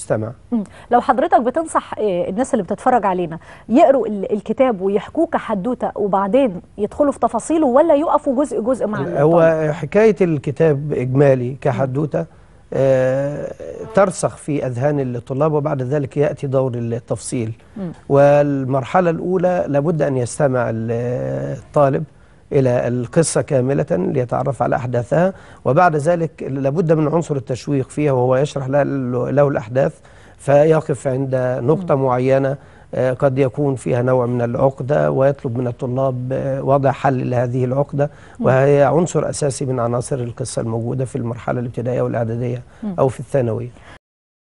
مستمع لو حضرتك بتنصح آه، الناس اللي بتتفرج علينا يقروا الكتاب ويحكوه كحدوته وبعدين يدخلوا في تفاصيله ولا يقفوا جزء جزء مع هو حكايه الكتاب اجمالي كحدوته آه، ترسخ في اذهان الطلاب وبعد ذلك ياتي دور التفصيل والمرحله الاولى لابد ان يستمع الطالب إلى القصة كاملة ليتعرف على أحداثها وبعد ذلك لابد من عنصر التشويق فيها وهو يشرح له الأحداث فيقف عند نقطة معينة آه، قد يكون فيها نوع من العقدة ويطلب من الطلاب آه، وضع حل لهذه العقدة وهي عنصر أساسي من عناصر القصة الموجودة في المرحلة الابتدائية والإعدادية أو في الثانوية